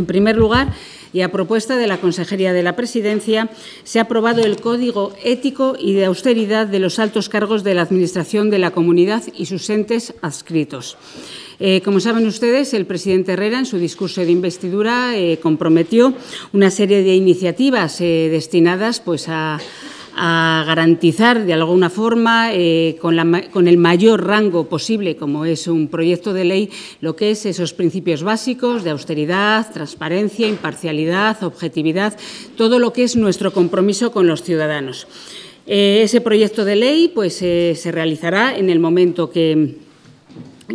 En primer lugar, y a propuesta de la Consejería de la Presidencia, se ha aprobado el Código Ético y de Austeridad de los altos cargos de la Administración de la Comunidad y sus entes adscritos. Eh, como saben ustedes, el presidente Herrera, en su discurso de investidura, eh, comprometió una serie de iniciativas eh, destinadas pues, a a garantizar de alguna forma, eh, con, el mayor rango posible, como es un proyecto de ley, lo que es esos principios básicos de austeridad, transparencia, imparcialidad, objetividad, todo lo que es nuestro compromiso con los ciudadanos. Eh, ese proyecto de ley pues, eh, se realizará en el momento que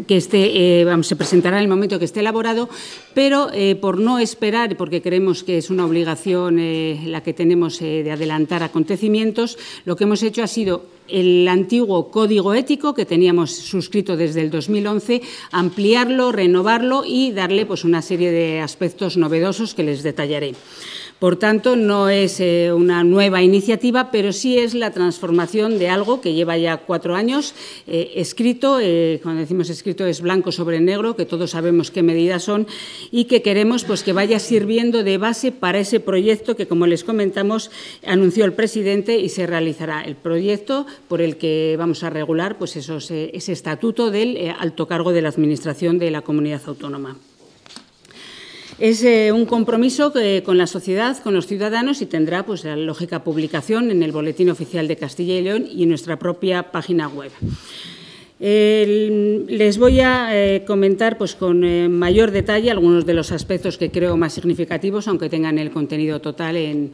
que esté, eh, vamos, se presentará en el momento que esté elaborado, pero eh, por no esperar, porque creemos que es una obligación eh, la que tenemos de adelantar acontecimientos, lo que hemos hecho ha sido el antiguo código ético que teníamos suscrito desde el 2011, ampliarlo, renovarlo y darle pues, una serie de aspectos novedosos que les detallaré. Por tanto, no es eh, una nueva iniciativa, pero sí es la transformación de algo que lleva ya cuatro años eh, escrito. Eh, cuando decimos escrito es blanco sobre negro, que todos sabemos qué medidas son y que queremos pues, que vaya sirviendo de base para ese proyecto que, como les comentamos, anunció el presidente y se realizará. El proyecto por el que vamos a regular pues eh, ese estatuto del eh, alto cargo de la Administración de la comunidad autónoma. Es eh, un compromiso con la sociedad, con los ciudadanos y tendrá pues, la lógica publicación en el Boletín Oficial de Castilla y León y en nuestra propia página web. les voy a comentar pues, con mayor detalle algunos de los aspectos que creo más significativos, aunque tengan el contenido total en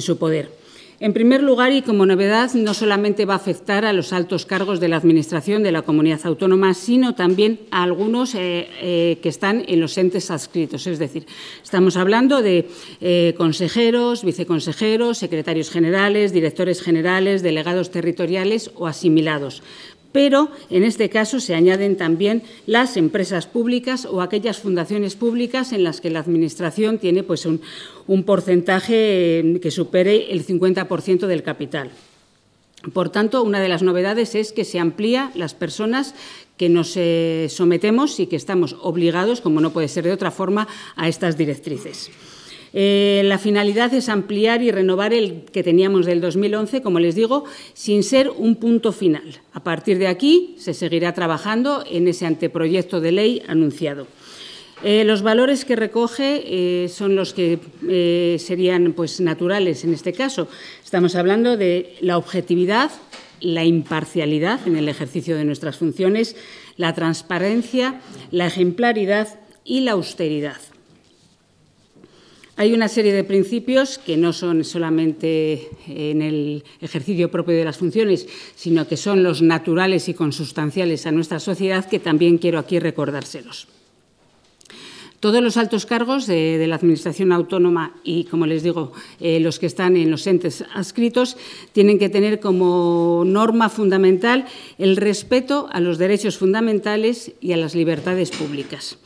su poder. En primer lugar, y como novedad, no solamente va a afectar a los altos cargos de la Administración de la comunidad autónoma, sino también a algunos eh, eh, que están en los entes adscritos. Es decir, estamos hablando de eh, consejeros, viceconsejeros, secretarios generales, directores generales, delegados territoriales o asimilados pero en este caso se añaden también las empresas públicas o aquellas fundaciones públicas en las que la Administración tiene pues, un, porcentaje eh, que supere el 50% del capital. Por tanto, una de las novedades es que se amplía las personas que nos eh, sometemos y que estamos obligados, como no puede ser de otra forma, a estas directrices. Eh, la finalidad es ampliar y renovar el que teníamos del 2011, como les digo, sin ser un punto final. A partir de aquí se seguirá trabajando en ese anteproyecto de ley anunciado. Eh, los valores que recoge eh, son los que serían pues, naturales en este caso. Estamos hablando de la objetividad, la imparcialidad en el ejercicio de nuestras funciones, la transparencia, la ejemplaridad y la austeridad. Hay una serie de principios que no son solamente eh, en el ejercicio propio de las funciones, sino que son los naturales y consustanciales a nuestra sociedad, que también quiero aquí recordárselos. Todos los altos cargos de, la Administración autónoma y, como les digo, eh, los que están en los entes adscritos tienen que tener como norma fundamental el respeto a los derechos fundamentales y a las libertades públicas.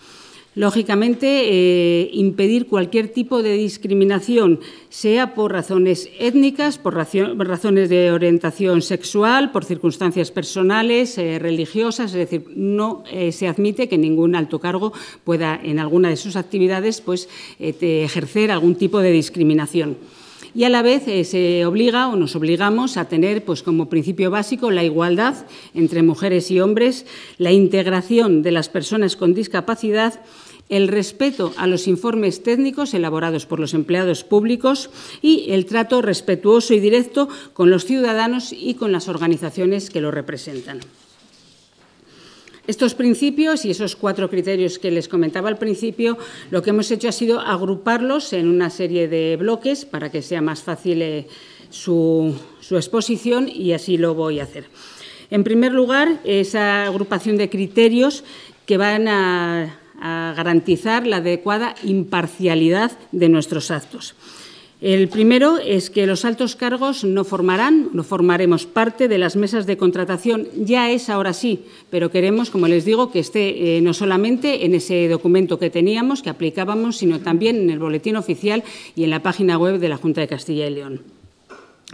Lógicamente, eh, impedir cualquier tipo de discriminación, sea por razones étnicas, por razones de orientación sexual, por circunstancias personales, eh, religiosas, es decir, no eh, se admite que ningún alto cargo pueda en alguna de sus actividades pues, ejercer algún tipo de discriminación y a la vez eh, se obliga o nos obligamos a tener pues, como principio básico la igualdad entre mujeres y hombres, la integración de las personas con discapacidad el respeto a los informes técnicos elaborados por los empleados públicos y el trato respetuoso y directo con los ciudadanos y con las organizaciones que lo representan. Estos principios y esos cuatro criterios que les comentaba al principio, lo que hemos hecho ha sido agruparlos en una serie de bloques para que sea más fácil eh, su, exposición y así lo voy a hacer. En primer lugar, esa agrupación de criterios que van a garantizar la adecuada imparcialidad de nuestros actos. El primero es que los altos cargos no formarán, no formaremos parte de las mesas de contratación. Ya es ahora sí, pero queremos, como les digo, que esté eh, no solamente en ese documento que teníamos, que aplicábamos, sino también en el boletín oficial y en la página web de la Junta de Castilla y León.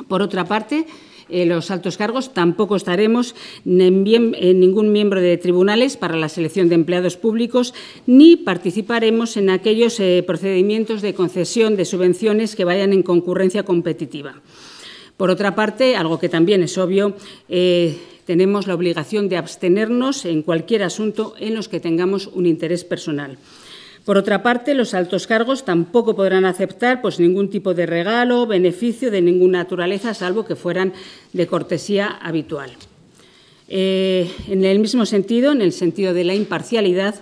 Por otra parte, eh, los altos cargos, tampoco estaremos en, ningún miembro de tribunales para la selección de empleados públicos, ni participaremos en aquellos eh, procedimientos de concesión de subvenciones que vayan en concurrencia competitiva. Por otra parte, algo que también es obvio, eh, tenemos la obligación de abstenernos en cualquier asunto en los que tengamos un interés personal. Por otra parte, los altos cargos tampoco podrán aceptar pues, ningún tipo de regalo o beneficio de ninguna naturaleza, salvo que fueran de cortesía habitual. Eh, en el mismo sentido, en el sentido de la imparcialidad,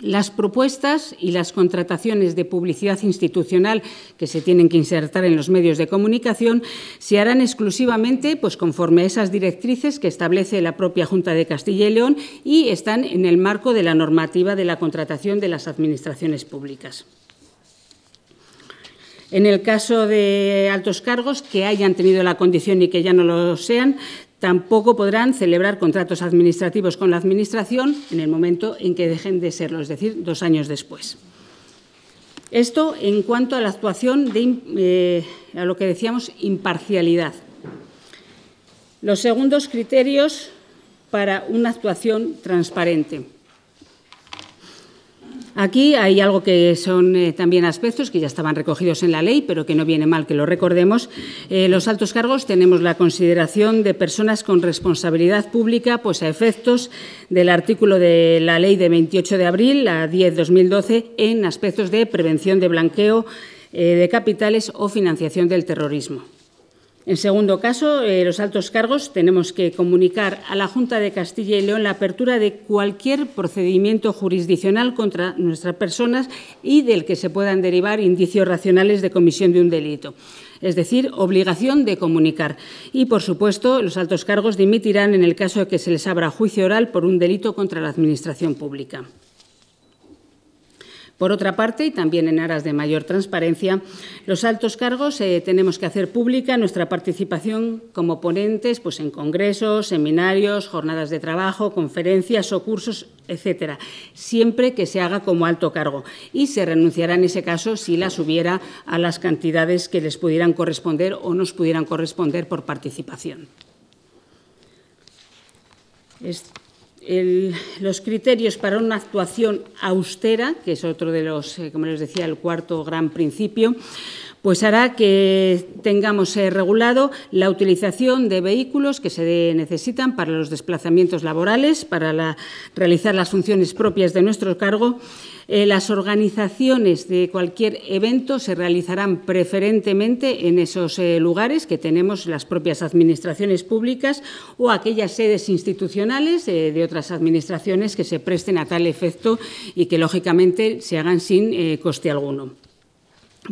las propuestas y las contrataciones de publicidad institucional que se tienen que insertar en los medios de comunicación se harán exclusivamente pues, conforme a esas directrices que establece la propia Junta de Castilla y León y están en el marco de la normativa de la contratación de las administraciones públicas. En el caso de altos cargos que hayan tenido la condición y que ya no lo sean, Tampoco podrán celebrar contratos administrativos con la Administración en el momento en que dejen de serlo, es decir, dos años después. Esto en cuanto a la actuación de, eh, a lo que decíamos, imparcialidad. Los segundos criterios para una actuación transparente. Aquí hay algo que son eh, también aspectos que ya estaban recogidos en la ley, pero que no viene mal que lo recordemos. Eh, los altos cargos tenemos la consideración de personas con responsabilidad pública, pues a efectos del artículo de la ley de 28 de abril, la 10-2012, en aspectos de prevención de blanqueo eh, de capitales o financiación del terrorismo. En segundo caso, eh, los altos cargos tenemos que comunicar a la Junta de Castilla y León la apertura de cualquier procedimiento jurisdiccional contra nuestras personas y del que se puedan derivar indicios racionales de comisión de un delito es decir, obligación de comunicar. Y, por supuesto, los altos cargos dimitirán en el caso de que se les abra juicio oral por un delito contra la Administración pública. Por otra parte, y también en aras de mayor transparencia, los altos cargos eh, tenemos que hacer pública nuestra participación como ponentes pues, en congresos, seminarios, jornadas de trabajo, conferencias o cursos, etcétera, siempre que se haga como alto cargo. Y se renunciará en ese caso si las hubiera a las cantidades que les pudieran corresponder o nos pudieran corresponder por participación. Este los criterios para una actuación austera, que es otro de los, eh, como les decía, el cuarto gran principio, pues hará que tengamos eh, regulado la utilización de vehículos que se necesitan para los desplazamientos laborales, para realizar las funciones propias de nuestro cargo. Eh, las organizaciones de cualquier evento se realizarán preferentemente en esos eh, lugares que tenemos las propias administraciones públicas o aquellas sedes institucionales de otras administraciones que se presten a tal efecto y que, lógicamente, se hagan sin coste alguno.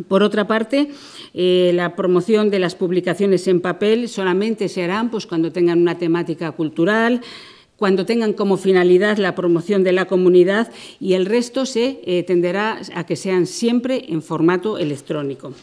Por otra parte, eh, la promoción de las publicaciones en papel solamente se harán pues, cuando tengan una temática cultural, cuando tengan como finalidad la promoción de la comunidad y el resto se eh, tenderá a que sean siempre en formato electrónico.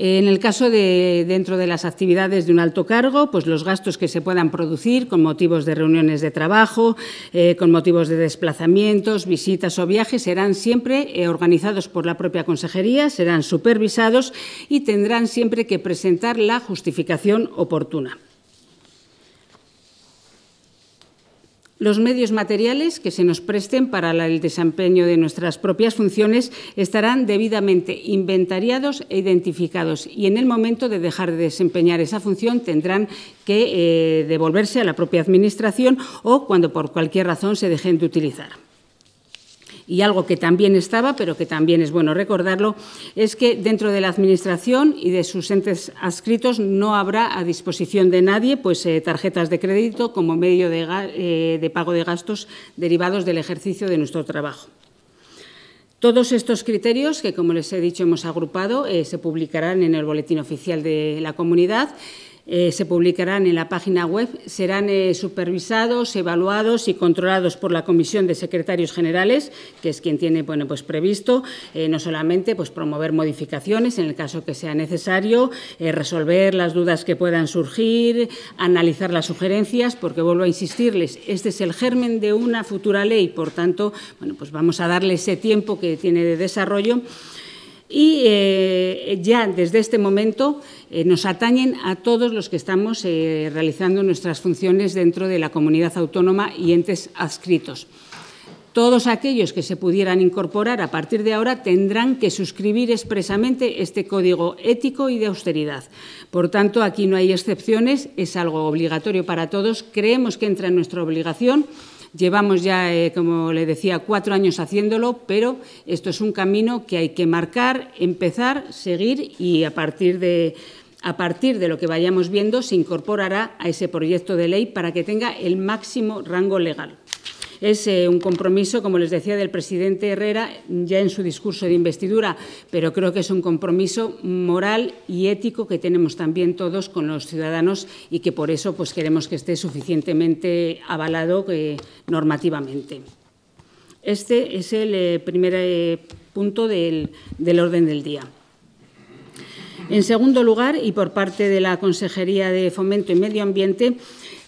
En el caso de dentro de las actividades de un alto cargo, pues los gastos que se puedan producir con motivos de reuniones de trabajo, eh, con motivos de desplazamientos, visitas o viajes serán siempre eh, organizados por la propia consejería, serán supervisados y tendrán siempre que presentar la justificación oportuna. Los medios materiales que se nos presten para el desempeño de nuestras propias funciones estarán debidamente inventariados e identificados y en el momento de dejar de desempeñar esa función tendrán que eh, devolverse a la propia Administración o cuando por cualquier razón se dejen de utilizar y algo que también estaba, pero que también es bueno recordarlo, es que dentro de la Administración y de sus entes adscritos no habrá a disposición de nadie pues, eh, tarjetas de crédito como medio eh, de, pago de gastos derivados del ejercicio de nuestro trabajo. Todos estos criterios, que como les he dicho hemos agrupado, eh, se publicarán en el Boletín Oficial de la Comunidad eh, se publicarán en la página web serán eh, supervisados, evaluados y controlados por la Comisión de Secretarios Generales, que es quien tiene bueno, pues previsto eh, no solamente pues, promover modificaciones en el caso que sea necesario, resolver las dudas que puedan surgir, analizar las sugerencias, porque vuelvo a insistirles, este es el germen de una futura ley, por tanto, bueno, pues vamos a darle ese tiempo que tiene de desarrollo y eh, ya desde este momento eh, nos atañen a todos los que estamos eh, realizando nuestras funciones dentro de la comunidad autónoma y entes adscritos. Todos aquellos que se pudieran incorporar a partir de ahora tendrán que suscribir expresamente este código ético y de austeridad. Por tanto, aquí no hay excepciones, es algo obligatorio para todos. Creemos que entra en nuestra obligación Llevamos ya, eh, como le decía, cuatro años haciéndolo, pero esto es un camino que hay que marcar, empezar, seguir y a partir de lo que vayamos viendo, se incorporará a ese proyecto de ley para que tenga el máximo rango legal. Es eh, un compromiso, como les decía, del presidente Herrera ya en su discurso de investidura, pero creo que es un compromiso moral y ético que tenemos también todos con los ciudadanos y que por eso pues, queremos que esté suficientemente avalado eh, normativamente. Este es el eh, primer punto del orden del día. En segundo lugar, y por parte de la Consejería de Fomento y Medio Ambiente,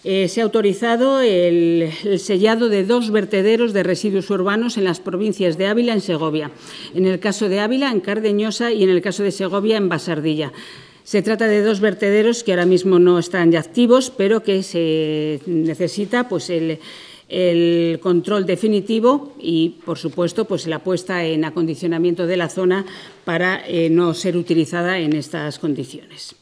eh, se ha autorizado el, sellado de dos vertederos de residuos urbanos en las provincias de Ávila y Segovia. En el caso de Ávila, en Cardeñosa y en el caso de Segovia, en Basardilla. Se trata de dos vertederos que ahora mismo no están ya activos, pero que se necesita pues, el, control definitivo y, por supuesto, pues, la puesta en acondicionamiento de la zona para eh, no ser utilizada en estas condiciones.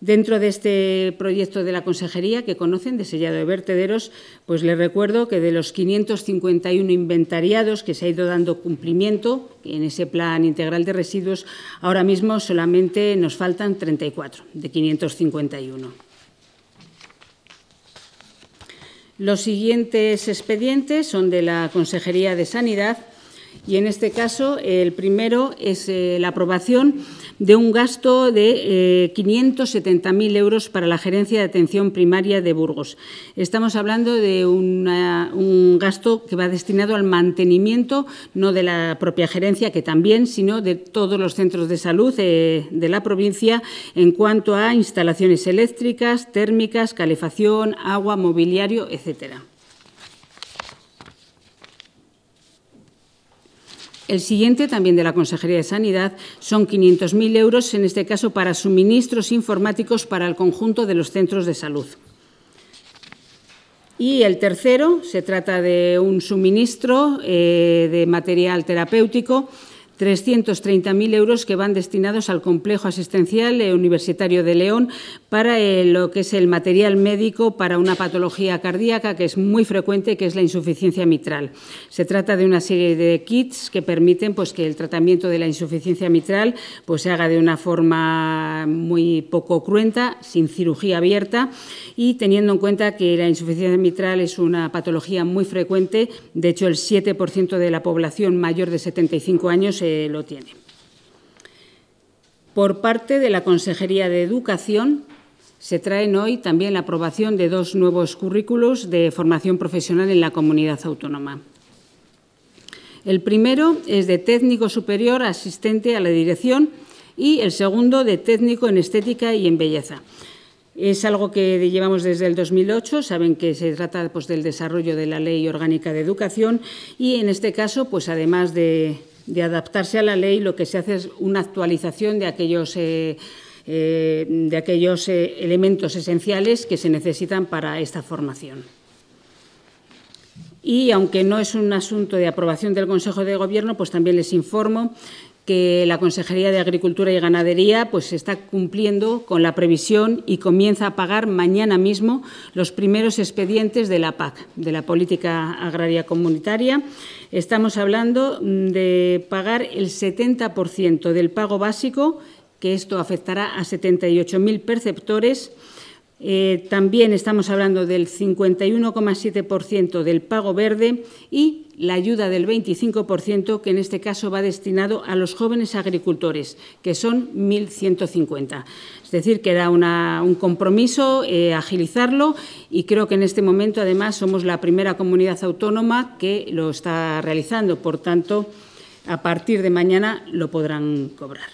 Dentro de este proyecto de la Consejería que conocen, de sellado de vertederos, pues les recuerdo que de los 551 inventariados que se ha ido dando cumplimiento en ese plan integral de residuos, ahora mismo solamente nos faltan 34 de 551. Los siguientes expedientes son de la Consejería de Sanidad y en este caso, el primero es eh, la aprobación de un gasto de 570.000 eh, euros para la Gerencia de Atención Primaria de Burgos. Estamos hablando de un gasto que va destinado al mantenimiento, no de la propia gerencia, que también, sino de todos los centros de salud eh, de la provincia en cuanto a instalaciones eléctricas, térmicas, calefacción, agua, mobiliario, etcétera. El siguiente, también de la Consejería de Sanidad, son 500.000 euros, en este caso para suministros informáticos para el conjunto de los centros de salud. Y el tercero, se trata de un suministro eh, de material terapéutico 330.000 euros que van destinados al complejo asistencial eh, universitario de León para eh, lo que es el material médico para una patología cardíaca que es muy frecuente, que es la insuficiencia mitral. Se trata de una serie de kits que permiten pues, que el tratamiento de la insuficiencia mitral pues, se haga de una forma muy poco cruenta, sin cirugía abierta y teniendo en cuenta que la insuficiencia mitral es una patología muy frecuente, de hecho el 7% de la población mayor de 75 años eh, lo tiene. Por parte de la Consejería de Educación, se traen hoy también la aprobación de dos nuevos currículos de formación profesional en la comunidad autónoma. El primero es de técnico superior asistente a la dirección y el segundo de técnico en estética y en belleza. Es algo que llevamos desde el 2008, saben que se trata pues, del desarrollo de la Ley Orgánica de Educación y en este caso, pues además de, de adaptarse a la ley, lo que se hace es una actualización de aquellos, eh, eh, de aquellos eh, elementos esenciales que se necesitan para esta formación. Y aunque no es un asunto de aprobación del Consejo de Gobierno, pues también les informo que la Consejería de Agricultura y Ganadería pues está cumpliendo con la previsión y comienza a pagar mañana mismo los primeros expedientes de la PAC, de la Política Agraria Comunitaria. Estamos hablando mm, de pagar el 70% del pago básico, que esto afectará a 78.000 perceptores eh, también estamos hablando del 51,7% del pago verde y la ayuda del 25%, que en este caso va destinado a los jóvenes agricultores, que son 1.150. Es decir, que era un compromiso eh, agilizarlo y creo que en este momento, además, somos la primera comunidad autónoma que lo está realizando. Por tanto, a partir de mañana lo podrán cobrar.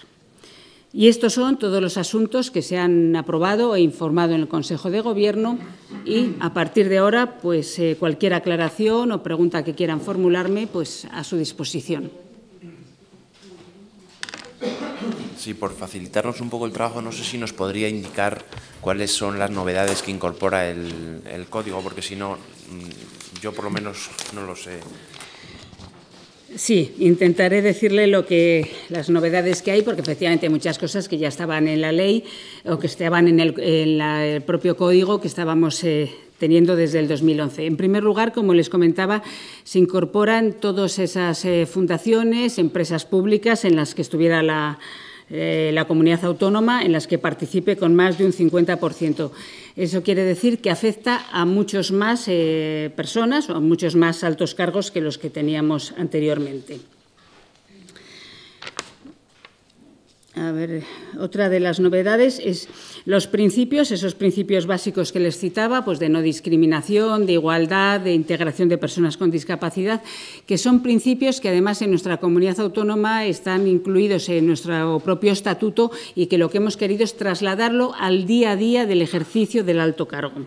Y estos son todos los asuntos que se han aprobado e informado en el Consejo de Gobierno y a partir de ahora, pues eh, cualquier aclaración o pregunta que quieran formularme, pues a su disposición. Sí, por facilitarnos un poco el trabajo, no sé si nos podría indicar cuáles son las novedades que incorpora el, el código, porque si no, mm, yo por lo menos no lo sé. Sí, intentaré decirle lo que las novedades que hay, porque efectivamente hay muchas cosas que ya estaban en la ley o que estaban en el, propio código que estábamos eh, teniendo desde el 2011. En primer lugar, como les comentaba, se incorporan todas esas eh, fundaciones, empresas públicas en las que estuviera la, eh, la comunidad autónoma en las que participe con más de un 50%. Eso quiere decir que afecta a muchos más eh, personas o a muchos más altos cargos que los que teníamos anteriormente. A ver, otra de las novedades es los principios, esos principios básicos que les citaba, pues de no discriminación, de igualdad, de integración de personas con discapacidad, que son principios que además en nuestra comunidad autónoma están incluidos en nuestro propio estatuto y que lo que hemos querido es trasladarlo al día a día del ejercicio del alto cargo.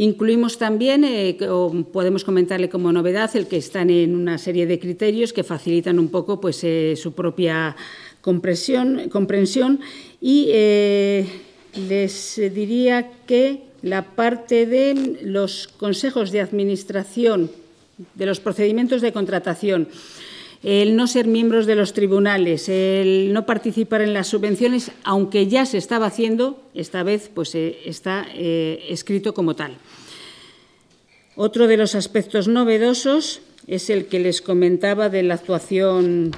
Incluimos también, eh, o podemos comentarle como novedad, el que están en una serie de criterios que facilitan un poco pues, eh, su propia comprensión, y eh, les diría que la parte de los consejos de administración, de los procedimientos de contratación, el no ser miembros de los tribunales, el no participar en las subvenciones, aunque ya se estaba haciendo, esta vez pues, eh, está eh, escrito como tal. Otro de los aspectos novedosos es el que les comentaba de la actuación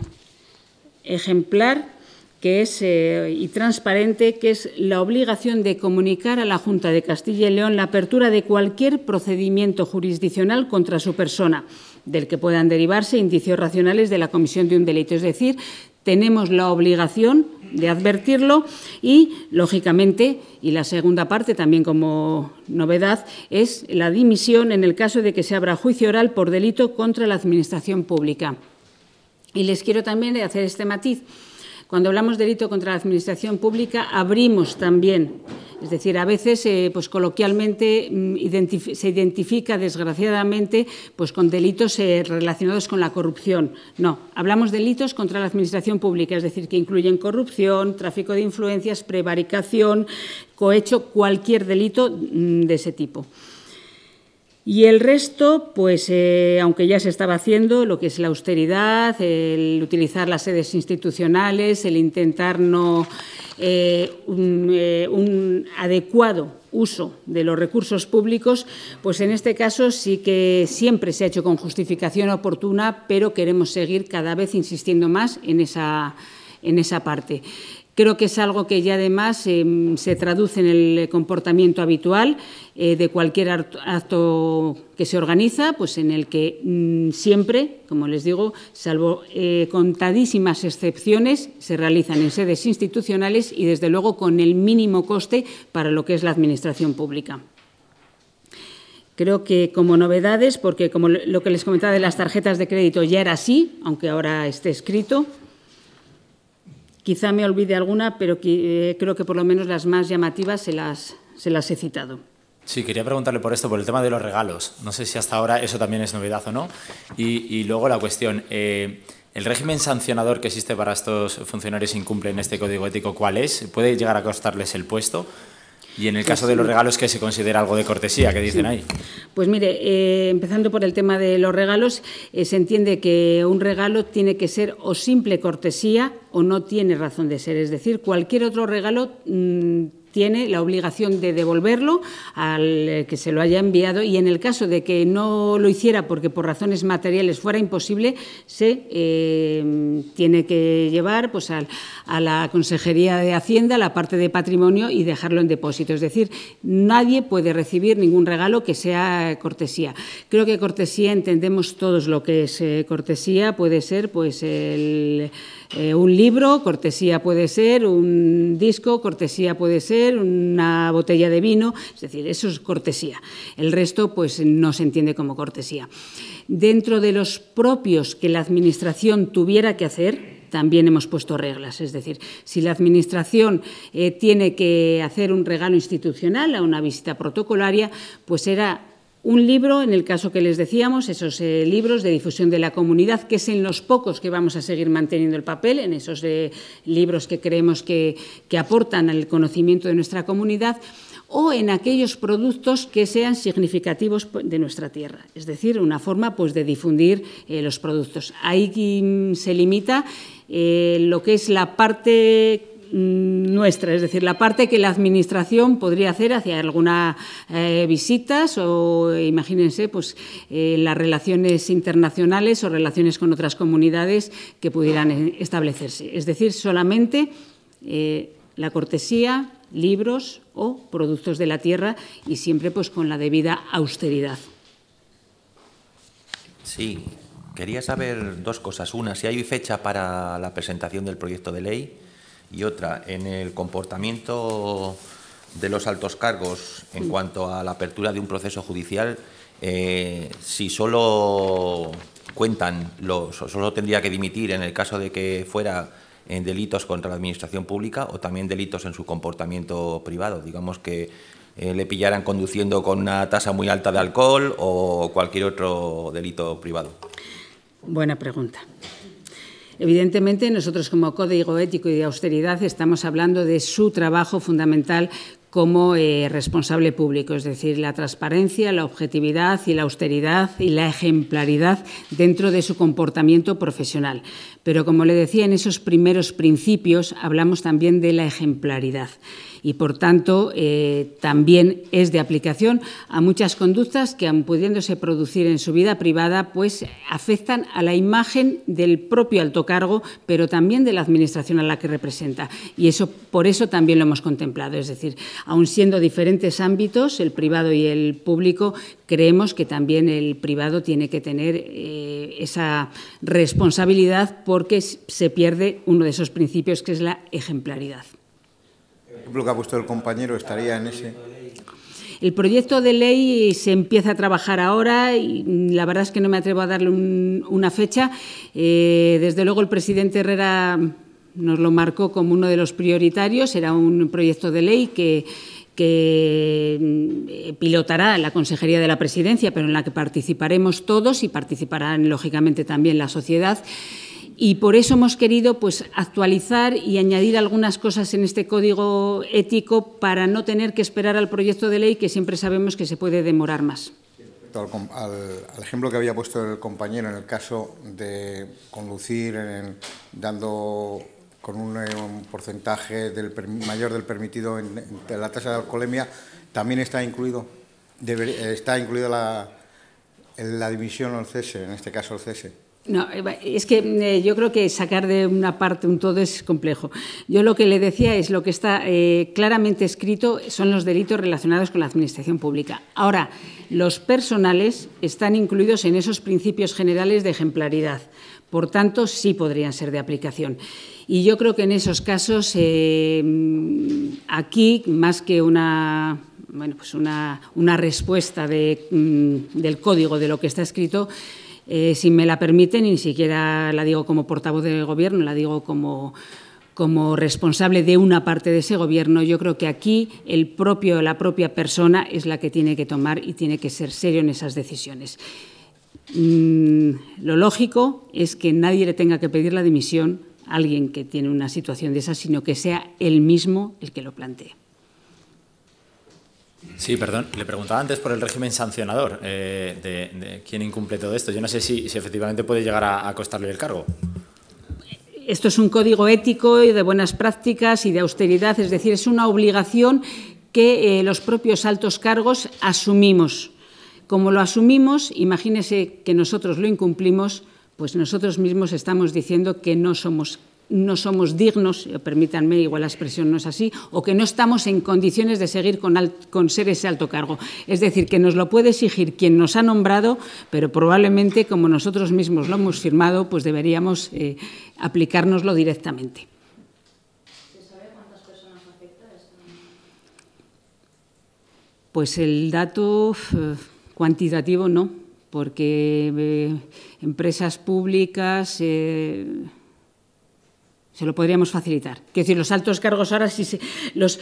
ejemplar que es, eh, y transparente, que es la obligación de comunicar a la Junta de Castilla y León la apertura de cualquier procedimiento jurisdiccional contra su persona del que puedan derivarse indicios racionales de la comisión de un delito. Es decir, tenemos la obligación de advertirlo y, lógicamente, y la segunda parte también como novedad, es la dimisión en el caso de que se abra juicio oral por delito contra la Administración Pública. Y les quiero también hacer este matiz. Cuando hablamos delito contra la Administración Pública, abrimos también es decir, a veces, eh, pues, coloquialmente, mm, se identifica desgraciadamente pues, con delitos eh, relacionados con la corrupción. No, hablamos de delitos contra la administración pública, es decir, que incluyen corrupción, tráfico de influencias, prevaricación, cohecho, cualquier delito mm, de ese tipo. Y el resto, pues eh, aunque ya se estaba haciendo, lo que es la austeridad, el utilizar las sedes institucionales, el intentar no eh, eh, un, adecuado uso de los recursos públicos, pues en este caso sí que siempre se ha hecho con justificación oportuna, pero queremos seguir cada vez insistiendo más en esa en esa parte. Creo que es algo que ya además em, se traduce en el comportamiento habitual eh, de cualquier acto que se organiza, pues en el que mm, siempre, como les digo, salvo eh, contadísimas excepciones, se realizan en sedes institucionales y desde luego con el mínimo coste para lo que es la administración pública. Creo que como novedades, porque como lo que les comentaba de las tarjetas de crédito ya era así, aunque ahora esté escrito, Quizá me olvide alguna, pero eh, creo que por lo menos las más llamativas se las, se las he citado. Sí, quería preguntarle por esto, por el tema de los regalos. No sé si hasta ahora eso también es novedad o no. Y, luego la cuestión, eh, ¿el régimen sancionador que existe para estos funcionarios incumplen este código ético cuál es? ¿Puede llegar a costarles el puesto? Y en el pues caso de los regalos, ¿qué se considera algo de cortesía? ¿Qué dicen ahí? Pues mire, eh, empezando por el tema de los regalos, eh, se entiende que un regalo tiene que ser o simple cortesía o no tiene razón de ser. Es decir, cualquier otro regalo mm, tiene la obligación de devolverlo al eh, que se lo haya enviado y en el caso de que no lo hiciera porque por razones materiales fuera imposible, se eh, tiene que llevar pues, a la Consejería de Hacienda la parte de patrimonio y dejarlo en depósito. Es decir, nadie puede recibir ningún regalo que sea cortesía. Creo que cortesía entendemos todos lo que es eh, cortesía, puede ser pues el eh, un libro, cortesía puede ser, un disco, cortesía puede ser, una botella de vino, es decir, eso es cortesía. El resto, pues, no se entiende como cortesía. Dentro de los propios que la Administración tuviera que hacer, también hemos puesto reglas. Es decir, si la Administración eh, tiene que hacer un regalo institucional a una visita protocolaria, pues era un libro, en el caso que les decíamos, esos eh, libros de difusión de la comunidad, que es en los pocos que vamos a seguir manteniendo el papel, en esos eh, libros que creemos que, aportan al conocimiento de nuestra comunidad, o en aquellos productos que sean significativos de nuestra tierra. Es decir, una forma pues, de difundir eh, los productos. Ahí mm, se limita lo que es la parte Mm, nuestra, es decir, la parte que la Administración podría hacer hacia algunas eh, visitas o, imagínense, pues eh, las relaciones internacionales o relaciones con otras comunidades que pudieran eh, establecerse. Es decir, solamente la cortesía, libros o productos de la tierra y siempre pues con la debida austeridad. Sí, quería saber dos cosas. Una, si hay fecha para la presentación del proyecto de ley y otra en el comportamiento de los altos cargos en cuanto a la apertura de un proceso judicial, eh, si solo cuentan, los, solo tendría que dimitir en el caso de que fuera en delitos contra la administración pública o también delitos en su comportamiento privado. Digamos que eh, le pillaran conduciendo con una tasa muy alta de alcohol o cualquier otro delito privado. Buena pregunta. Evidentemente, nosotros como Código Ético y de Austeridad estamos hablando de su trabajo fundamental como eh, responsable público, es decir, la transparencia, la objetividad y la austeridad y la ejemplaridad dentro de su comportamiento profesional. Pero, como le decía, en esos primeros principios hablamos también de la ejemplaridad y, por tanto, eh, también es de aplicación a muchas conductas que, aun pudiéndose producir en su vida privada, pues afectan a la imagen del propio alto cargo, pero también de la Administración a la que representa. Y eso, por eso también lo hemos contemplado. Es decir, aun siendo diferentes ámbitos, el privado y el público, creemos que también el privado tiene que tener eh, esa responsabilidad porque se pierde uno de esos principios que es la ejemplaridad ejemplo que ha puesto el compañero estaría en ese. El proyecto de ley se empieza a trabajar ahora y la verdad es que no me atrevo a darle una fecha. Eh, desde luego el presidente Herrera nos lo marcó como uno de los prioritarios. Era un proyecto de ley que que eh, pilotará la Consejería de la Presidencia, pero en la que participaremos todos y participarán, lógicamente, también la sociedad y por eso hemos querido pues, actualizar y añadir algunas cosas en este código ético para no tener que esperar al proyecto de ley que siempre sabemos que se puede demorar más. Al, al, ejemplo que había puesto el compañero en el caso de conducir dando con un, eh, porcentaje del, mayor del permitido en, la tasa de alcoholemia, también está incluido eh, está incluido la, la división o el cese, en este caso el cese. No, es que eh, yo creo que sacar de una parte un todo es complejo. Yo lo que le decía es lo que está eh, claramente escrito son los delitos relacionados con la administración pública. Ahora, los personales están incluidos en esos principios generales de ejemplaridad. Por tanto, sí podrían ser de aplicación. Y yo creo que en esos casos, eh, aquí, más que una bueno, pues una, una respuesta de, mm, del código de lo que está escrito, eh, si me la permiten, ni siquiera la digo como portavoz del Gobierno, la digo como como responsable de una parte de ese gobierno, yo creo que aquí el propio, la propia persona es la que tiene que tomar y tiene que ser serio en esas decisiones. Mm, lo lógico es que nadie le tenga que pedir la dimisión a alguien que tiene una situación de esa, sino que sea él mismo el que lo plantee. Sí, perdón. Le preguntaba antes por el régimen sancionador, eh, de, quién incumple todo esto. Yo no sé si, efectivamente puede llegar a, costarle el cargo. Esto es un código ético y de buenas prácticas y de austeridad, es decir, es una obligación que eh, los propios altos cargos asumimos. Como lo asumimos, imagínese que nosotros lo incumplimos, pues nosotros mismos estamos diciendo que no somos no somos dignos, eh, permítanme, igual la expresión no es así, o que no estamos en condiciones de seguir con, con ser ese alto cargo. Es decir, que nos lo puede exigir quien nos ha nombrado, pero probablemente, como nosotros mismos lo hemos firmado, pues deberíamos eh, aplicárnoslo directamente. Pues el dato cuantitativo no, porque eh, empresas públicas, se lo podríamos facilitar. Quiero decir, los altos cargos ahora, si los,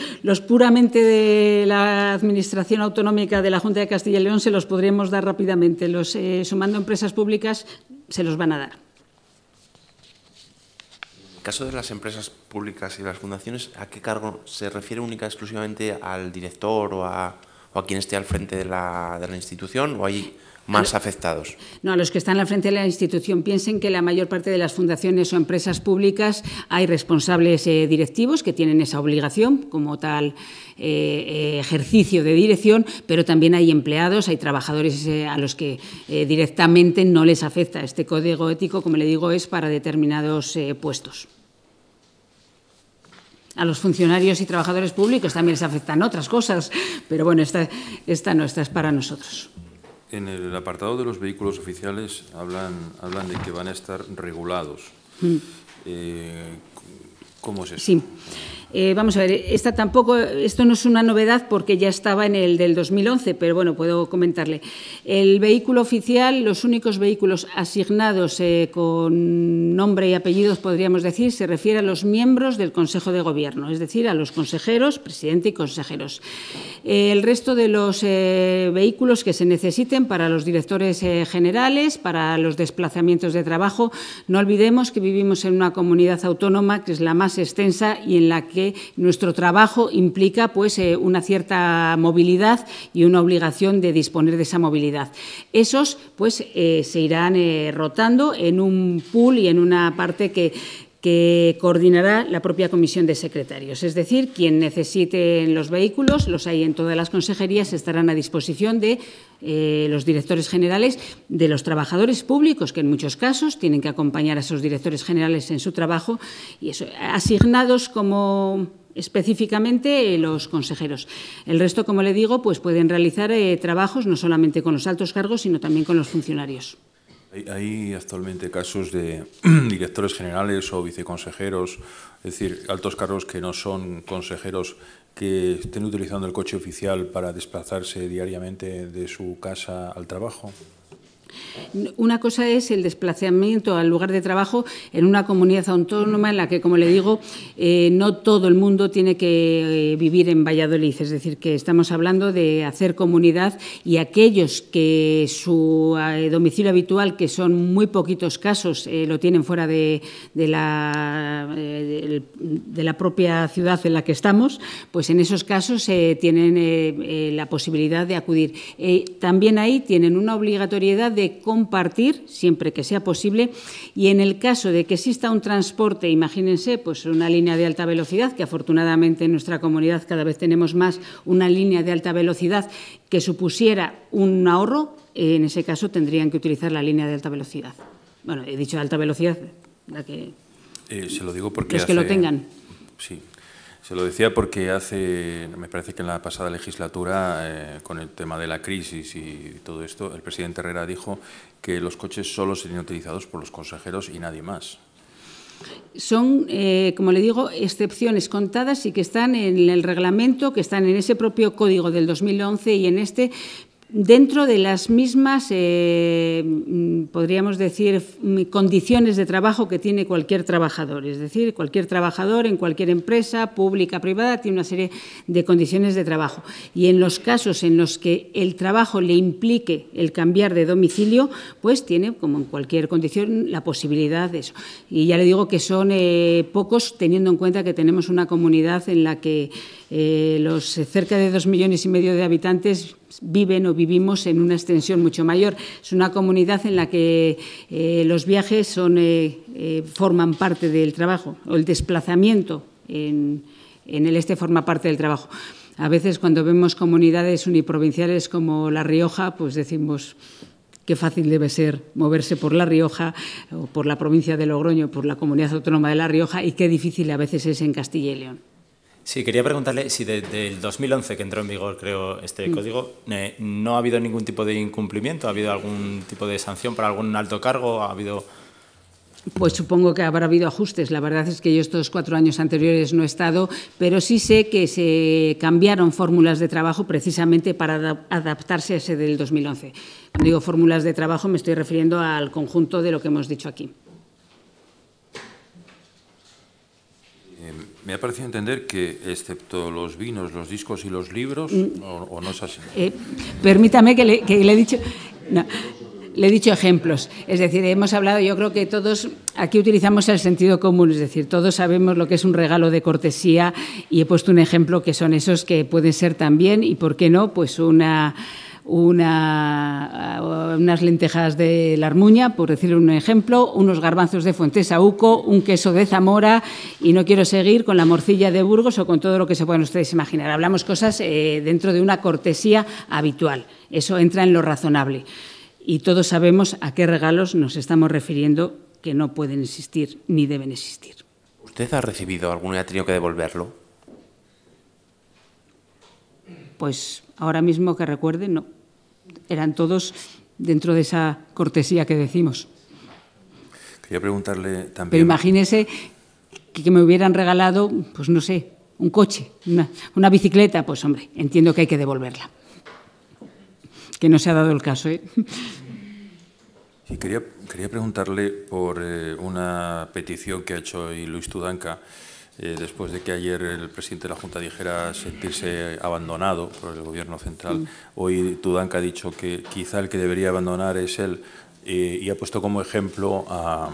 puramente de la Administración Autonómica de la Junta de Castilla y León se los podríamos dar rápidamente. Los eh, sumando empresas públicas se los van a dar. En el caso de las empresas públicas y las fundaciones, ¿a qué cargo se refiere única exclusivamente al director o a, quien esté al frente de la, de la institución? ¿O hay más afectados. No, a los que están la frente de la institución piensen que la mayor parte de las fundaciones o empresas públicas hay responsables eh, directivos que tienen esa obligación como tal eh, eh, ejercicio de dirección, pero también hay empleados, hay trabajadores a los que directamente no les afecta. Este código ético, como le digo, es para determinados puestos a los funcionarios y trabajadores públicos también les afectan otras cosas, pero bueno, esta, esta no, está es para nosotros en el apartado de los vehículos oficiales hablan, hablan de que van a estar regulados. Mm. Eh, ¿Cómo es eso? Eh, vamos a ver, esta tampoco, esto no es una novedad porque ya estaba en el del 2011, pero bueno, puedo comentarle. El vehículo oficial, los únicos vehículos asignados eh, con nombre y apellidos, podríamos decir, se refiere a los miembros del Consejo de Gobierno, es decir, a los consejeros, presidente y consejeros. Eh, el resto de los vehículos que se necesiten para los directores generales, para los desplazamientos de trabajo, no olvidemos que vivimos en una comunidad autónoma que es la más extensa y en la que que nuestro trabajo implica pues, eh, una cierta movilidad y una obligación de disponer de esa movilidad. Esos pues, eh, se irán eh, rotando en un pool y en una parte que que coordinará la propia comisión de secretarios. Es decir, quien necesite los vehículos, los hay en todas las consejerías, estarán a disposición de eh, los directores generales, de los trabajadores públicos, que en muchos casos tienen que acompañar a esos directores generales en su trabajo, y eso, asignados como específicamente eh, los consejeros. El resto, como le digo, pues pueden realizar eh, trabajos no solamente con los altos cargos, sino también con los funcionarios. Hay actualmente casos de directores generales o viceconsejeros, es decir, altos cargos que no son consejeros que estén utilizando el coche oficial para desplazarse diariamente de su casa al trabajo. Una cosa es el desplazamiento al lugar de trabajo en una comunidad autónoma en la que, como le digo, eh, no todo el mundo tiene que eh, vivir en Valladolid. Es decir, que estamos hablando de hacer comunidad y aquellos que su eh, domicilio habitual, que son muy poquitos casos, lo tienen fuera de, la, de, la, propia ciudad en la que estamos, pues en esos casos tienen la posibilidad de acudir. también ahí tienen una obligatoriedad de compartir, siempre que sea posible, y en el caso de que exista un transporte, imagínense, pues una línea de alta velocidad, que afortunadamente en nuestra comunidad cada vez tenemos más una línea de alta velocidad que supusiera un ahorro, eh, en ese caso tendrían que utilizar la línea de alta velocidad. Bueno, he dicho alta velocidad, la que... Eh, se lo digo porque... es que lo tengan. Sí, se lo decía porque hace, me parece que en la pasada legislatura, eh, con el tema de la crisis y todo esto, el presidente Herrera dijo que los coches solo serían utilizados por los consejeros y nadie más. Son, eh, como le digo, excepciones contadas y que están en el reglamento, que están en ese propio código del 2011 y en este, dentro de las mismas, eh, mm, podríamos decir, mm, condiciones de trabajo que tiene cualquier trabajador. Es decir, cualquier trabajador en cualquier empresa, pública, privada, tiene una serie de condiciones de trabajo. Y en los casos en los que el trabajo le implique el cambiar de domicilio, pues tiene, como en cualquier condición, la posibilidad de eso. Y ya le digo que son eh, pocos, teniendo en cuenta que tenemos una comunidad en la que eh, los cerca de dos millones y medio de habitantes viven o vivimos en una extensión mucho mayor. Es una comunidad en la que eh, los viajes eh, eh, forman parte del trabajo o el desplazamiento en, en el este forma parte del trabajo. A veces cuando vemos comunidades uniprovinciales como La Rioja, pues decimos, qué fácil debe ser moverse por La Rioja o por la provincia de Logroño, por la comunidad autónoma de La Rioja y qué difícil a veces es en Castilla y León. Sí, quería preguntarle si desde el 2011 que entró en vigor, creo, este mm. código, eh, ¿no ha habido ningún tipo de incumplimiento? ¿Ha habido algún tipo de sanción para algún alto cargo? ¿Ha habido...? Pues supongo que habrá habido ajustes. La verdad es que yo estos cuatro años anteriores no he estado, pero sí sé que se cambiaron fórmulas de trabajo precisamente para adaptarse a ese del 2011. Cuando digo fórmulas de trabajo me estoy refiriendo al conjunto de lo que hemos dicho aquí. Me ha parecido entender que, excepto los vinos, los discos y los libros, mm. o, no es así? Eh, permítame que le, he dicho... le he dicho ejemplos, es decir, hemos hablado, yo creo que todos aquí utilizamos el sentido común, es decir, todos sabemos lo que es un regalo de cortesía y he puesto un ejemplo que son esos que pueden ser también y, ¿por qué no?, pues una una, unas lentejas de la Armuña, por decir un ejemplo, unos garbanzos de Uco, un queso de Zamora y no quiero seguir con la morcilla de Burgos o con todo lo que se puedan ustedes imaginar. Hablamos cosas eh, dentro de una cortesía habitual. Eso entra en lo razonable. Y todos sabemos a qué regalos nos estamos refiriendo que no pueden existir ni deben existir. ¿Usted ha recibido alguno y ha tenido que devolverlo? Pues ahora mismo que recuerde, no eran todos dentro de esa cortesía que decimos. Quería preguntarle también. Pero imagínese que, me hubieran regalado, pues no sé, un coche, una, bicicleta, pues hombre, entiendo que hay que devolverla. Que no se ha dado el caso. ¿eh? Y quería, quería preguntarle por eh, una petición que ha hecho hoy Luis Tudanca eh, después de que ayer el presidente de la Junta dijera sentirse abandonado por el Gobierno central, mm. hoy Tudanca ha dicho que quizá el que debería abandonar es él eh, y ha puesto como ejemplo a,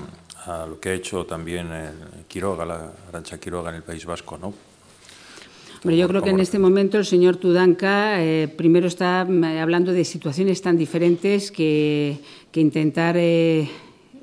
lo que ha hecho también eh, Quiroga, la rancha Quiroga en el País Vasco, ¿no? yo creo que en este momento el señor Tudanca primero está mm, hablando de situaciones tan diferentes que, intentar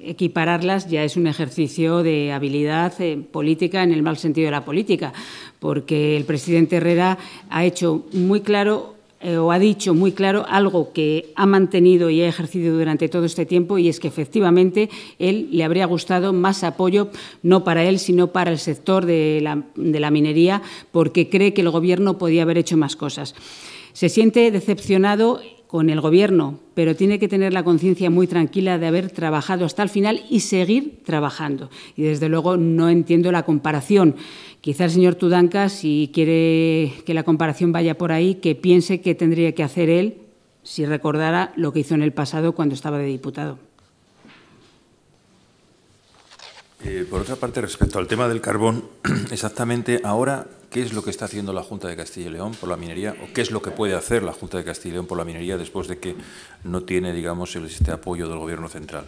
equipararlas ya es un ejercicio de habilidad eh, política en el mal sentido de la política, porque el presidente Herrera ha hecho muy claro eh, o ha dicho muy claro algo que ha mantenido y ha ejercido durante todo este tiempo y es que efectivamente él le habría gustado más apoyo, no para él, sino para el sector de la, de la minería, porque cree que el Gobierno podía haber hecho más cosas. Se siente decepcionado con el Gobierno, pero tiene que tener la conciencia muy tranquila de haber trabajado hasta el final y seguir trabajando. Y desde luego no entiendo la comparación. Quizá el señor Tudanca, si quiere que la comparación vaya por ahí, que piense que tendría que hacer él si recordara lo que hizo en el pasado cuando estaba de diputado. Eh, por otra parte, respecto al tema del carbón, exactamente ahora qué es lo que está haciendo la Junta de Castilla y León por la minería, o qué es lo que puede hacer la Junta de Castilla y León por la minería después de que no tiene, digamos, este apoyo del Gobierno central.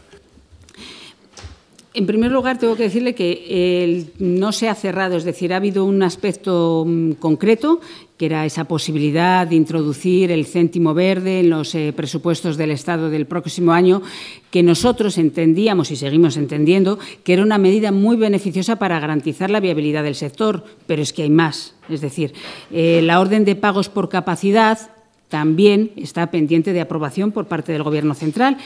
En primer lugar, tengo que decirle que no se ha cerrado, es decir, ha habido un aspecto mm, concreto que era esa posibilidad de introducir el céntimo verde en los eh, presupuestos del Estado del próximo año, que nosotros entendíamos y seguimos entendiendo que era una medida muy beneficiosa para garantizar la viabilidad del sector, pero es que hay más. Es decir, eh, la orden de pagos por capacidad también está pendiente de aprobación por parte del Gobierno central.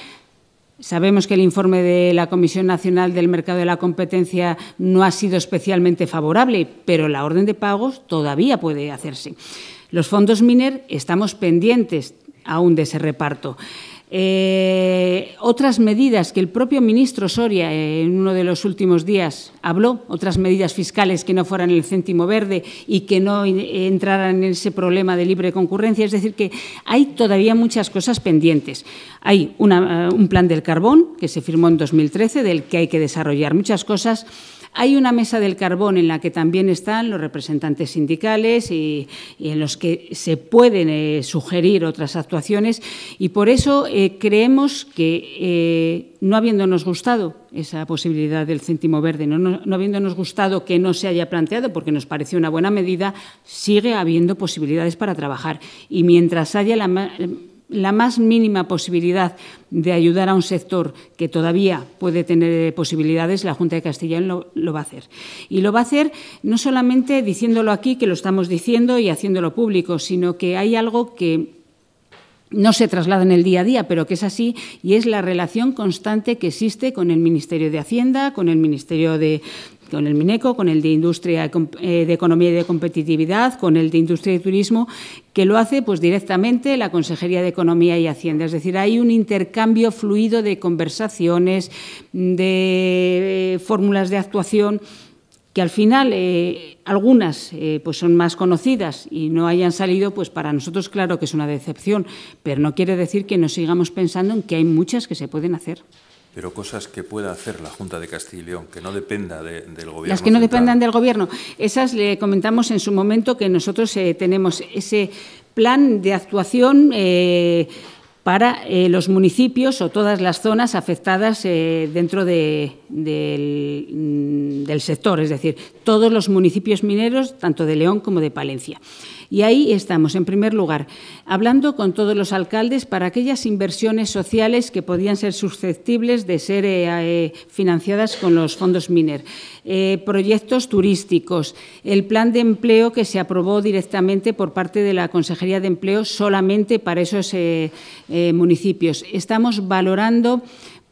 Sabemos que el informe de la Comisión Nacional del Mercado de la Competencia no ha sido especialmente favorable, pero la orden de pagos todavía puede hacerse. Los fondos MINER estamos pendientes aún de ese reparto. Eh, otras medidas que el propio ministro Soria eh, en uno de los últimos días habló, otras medidas fiscales que no fueran el céntimo verde y que no entraran en ese problema de libre concurrencia. Es decir, que hay todavía muchas cosas pendientes. Hay eh, un plan del carbón que se firmó en 2013, del que hay que desarrollar muchas cosas. Hay una mesa del carbón en la que también están los representantes sindicales y, en los que se pueden eh, sugerir otras actuaciones y por eso eh, creemos que, eh, no habiéndonos gustado esa posibilidad del céntimo verde, no, habiéndonos gustado que no se haya planteado porque nos pareció una buena medida, sigue habiendo posibilidades para trabajar y mientras haya la la más mínima posibilidad de ayudar a un sector que todavía puede tener eh, posibilidades, la Junta de Castilla lo, va a hacer. Y lo va a hacer no solamente diciéndolo aquí, que lo estamos diciendo y haciéndolo público, sino que hay algo que no se traslada en el día a día, pero que es así, y es la relación constante que existe con el Ministerio de Hacienda, con el Ministerio de, con el Mineco, con el de Industria eh, eh, de Economía y de Competitividad, con el de Industria y Turismo, que lo hace pues directamente la Consejería de Economía y Hacienda. Es decir, hay un intercambio fluido de conversaciones, de eh, fórmulas de actuación que al final algunas pues son más conocidas y no hayan salido, pues para nosotros claro que es una decepción, pero no quiere decir que no sigamos pensando en que hay muchas que se pueden hacer pero cosas que pueda hacer la Junta de Castilla y León, que no dependa del Gobierno. Las que no dependan del Gobierno. Esas le comentamos en su momento que nosotros eh, tenemos ese plan de actuación. Eh, para eh, los municipios o todas las zonas afectadas dentro mm, del sector, es decir, todos los municipios mineros, tanto de León como de Palencia. Y ahí estamos, en primer lugar, hablando con todos los alcaldes para aquellas inversiones sociales que podían ser susceptibles de ser eh, eh, financiadas con los fondos MINER, eh, proyectos turísticos, el plan de empleo que se aprobó directamente por parte de la Consejería de Empleo solamente para esos municipios. Estamos valorando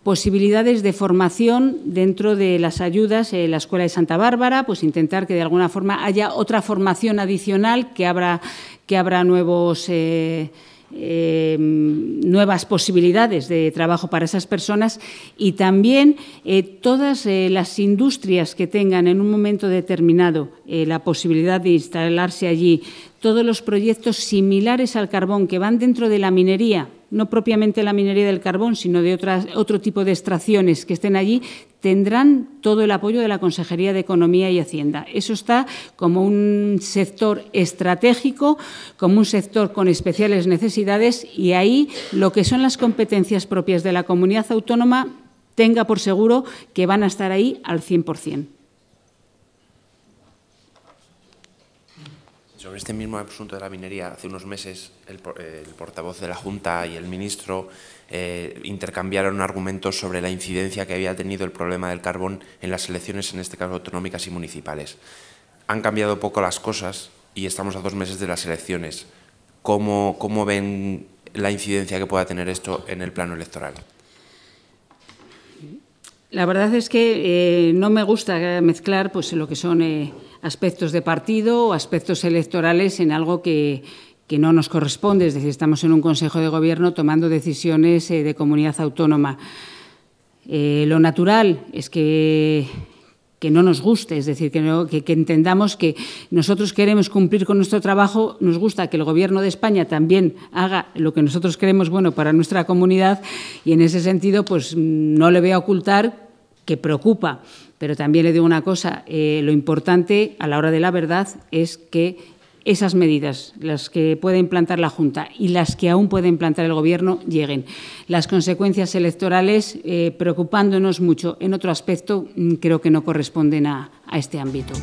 posibilidades de formación dentro de las ayudas en la Escuela de Santa Bárbara, pues intentar que de alguna forma haya otra formación adicional que abra, que nuevos, eh, eh, nuevas posibilidades de trabajo para esas personas y también eh, todas las industrias que tengan en un momento determinado la posibilidad de instalarse allí, todos los proyectos similares al carbón que van dentro de la minería, no propiamente la minería del carbón, sino de otro tipo de extracciones que estén allí, tendrán todo el apoyo de la Consejería de Economía y Hacienda. Eso está como un sector estratégico, como un sector con especiales necesidades y ahí lo que son las competencias propias de la comunidad autónoma tenga por seguro que van a estar ahí al 100%. Sobre este mismo asunto de la minería, hace unos meses el, portavoz de la Junta y el ministro eh, intercambiaron argumentos sobre la incidencia que había tenido el problema del carbón en las elecciones, en este caso autonómicas y municipales. Han cambiado poco las cosas y estamos a dos meses de las elecciones. ¿Cómo, cómo ven la incidencia que pueda tener esto en el plano electoral? La verdad es que eh, no me gusta mezclar pues, lo que son... Eh, aspectos de partido o aspectos electorales en algo que, no nos corresponde, es decir, estamos en un Consejo de Gobierno tomando decisiones eh, de comunidad autónoma. Eh, lo natural es que, que, no nos guste, es decir, que, entendamos que nosotros queremos cumplir con nuestro trabajo, nos gusta que el Gobierno de España también haga lo que nosotros queremos bueno para nuestra comunidad y en ese sentido pues no le voy a ocultar que preocupa pero también le digo una cosa, eh, lo importante a la hora de la verdad es que esas medidas, las que puede implantar la Junta y las que aún puede implantar el Gobierno, lleguen. Las consecuencias electorales, eh, preocupándonos mucho en otro aspecto, mm, creo que no corresponden a este ámbito.